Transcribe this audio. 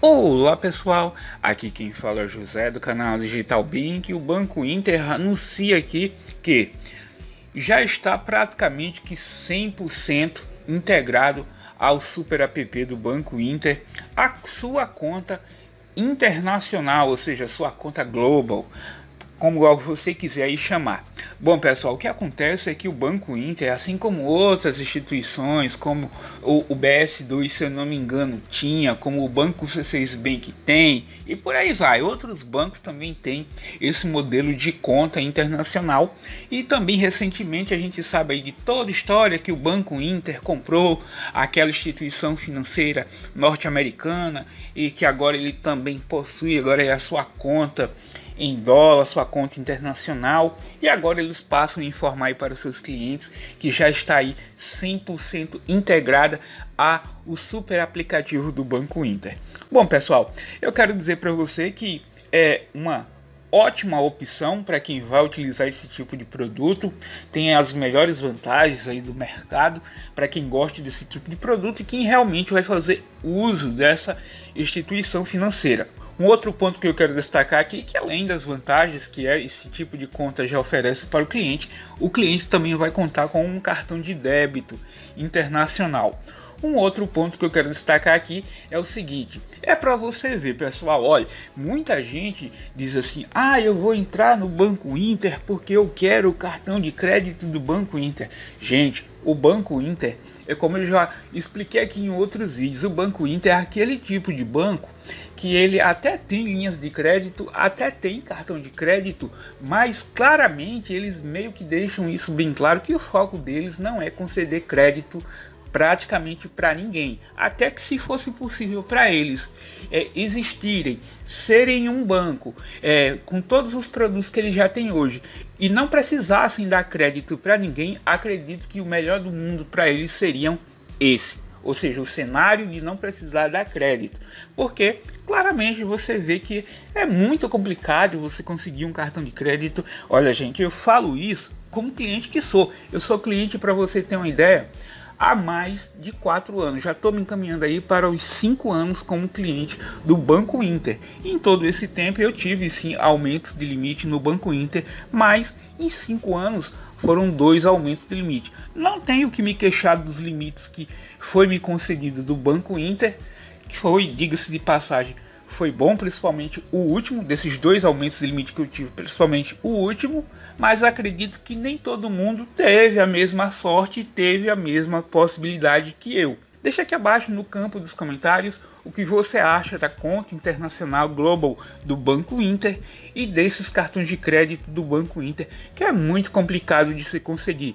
Olá pessoal, aqui quem fala é José do canal Digital Bank. O Banco Inter anuncia aqui que já está praticamente que 100% integrado ao Super App do Banco Inter, a sua conta internacional, ou seja, a sua conta global como você quiser aí chamar. Bom, pessoal, o que acontece é que o Banco Inter, assim como outras instituições, como o, o BS2, se eu não me engano, tinha, como o Banco C6 Bank tem, e por aí vai, outros bancos também têm esse modelo de conta internacional. E também recentemente a gente sabe aí de toda a história que o Banco Inter comprou aquela instituição financeira norte-americana e que agora ele também possui agora é a sua conta em dólar, sua conta internacional, e agora eles passam a informar aí para os seus clientes que já está aí 100% integrada a o super aplicativo do Banco Inter. Bom, pessoal, eu quero dizer para você que é uma ótima opção para quem vai utilizar esse tipo de produto, tem as melhores vantagens aí do mercado para quem gosta desse tipo de produto e quem realmente vai fazer uso dessa instituição financeira. Um outro ponto que eu quero destacar aqui, que além das vantagens que é esse tipo de conta já oferece para o cliente, o cliente também vai contar com um cartão de débito internacional. Um outro ponto que eu quero destacar aqui é o seguinte: é para você ver, pessoal. Olha, muita gente diz assim: ah, eu vou entrar no Banco Inter porque eu quero o cartão de crédito do Banco Inter. Gente, o Banco Inter é como eu já expliquei aqui em outros vídeos: o Banco Inter é aquele tipo de banco que ele até tem linhas de crédito, até tem cartão de crédito, mas claramente eles meio que deixam isso bem claro que o foco deles não é conceder crédito praticamente para ninguém, até que se fosse possível para eles é, existirem, serem um banco é, com todos os produtos que eles já têm hoje e não precisassem dar crédito para ninguém, acredito que o melhor do mundo para eles seriam esse, ou seja, o cenário de não precisar dar crédito, porque claramente você vê que é muito complicado você conseguir um cartão de crédito. Olha, gente, eu falo isso como cliente que sou, eu sou cliente para você ter uma ideia há mais de quatro anos. Já estou me encaminhando aí para os cinco anos como cliente do Banco Inter. Em todo esse tempo eu tive sim aumentos de limite no Banco Inter, mas em cinco anos foram dois aumentos de limite. Não tenho que me queixar dos limites que foi me concedido do Banco Inter, que foi, diga-se de passagem, foi bom, principalmente o último, desses dois aumentos de limite que eu tive, principalmente o último, mas acredito que nem todo mundo teve a mesma sorte e teve a mesma possibilidade que eu. Deixa aqui abaixo no campo dos comentários o que você acha da conta internacional global do Banco Inter e desses cartões de crédito do Banco Inter, que é muito complicado de se conseguir.